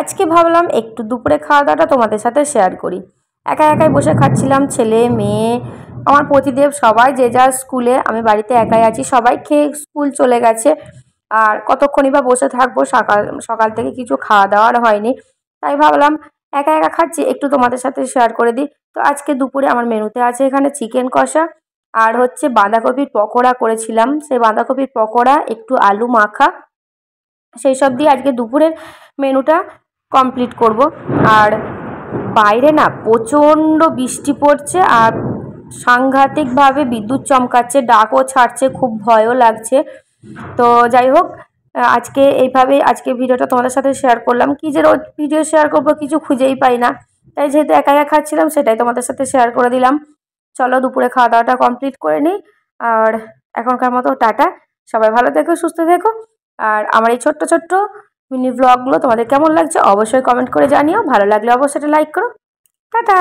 আজকে ভাবলাম একটু দুপুরে খাওয়া দাওয়াটা তোমাদের সাথে শেয়ার করি একা একাই বসে খাচ্ছিলাম ছেলে মেয়ে আমার প্রতিদেব সবাই যে যার স্কুলে আমি বাড়িতে একাই আছি সবাই খেয়ে স্কুল চলে গেছে আর কতক্ষণই বা বসে থাকবো সকাল সকাল থেকে কিছু খাওয়া দাওয়ার হয়নি তাই ভাবলাম একা একা খাচ্ছি একটু তোমাদের সাথে শেয়ার করে দিই তো আজকে দুপুরে আমার মেনুতে আছে এখানে চিকেন কষা আর হচ্ছে বাঁধাকপির পকোড়া করেছিলাম সেই বাঁধাকপির পকোড়া একটু আলু মাখা সেই সব দিয়ে আজকে দুপুরের মেনুটা কমপ্লিট করব আর বাইরে না প্রচণ্ড বৃষ্টি পড়ছে আর সাংঘাতিকভাবে বিদ্যুৎ চমকাচ্ছে ডাকও ছাড়ছে খুব ভয়ও লাগছে তো যাই হোক আজকে এইভাবেই আজকে ভিডিওটা তোমাদের সাথে শেয়ার করলাম কি যে রোজ ভিডিও শেয়ার করবো কিছু খুঁজেই পাই না তাই যেহেতু একা একা খাচ্ছিলাম সেটাই তোমাদের সাথে শেয়ার করে দিলাম চলো দুপুরে খাওয়া দাওয়াটা কমপ্লিট করে নিই আর এখনকার মতো টাটা সবাই ভালো থেকো সুস্থ থেকো আর আমার এই ছোট্ট ছোট্ট মিনি ব্লগগুলো তোমাদের কেমন লাগছে অবশ্যই কমেন্ট করে জানিও ভালো লাগলে অবশ্যই লাইক করো টাটা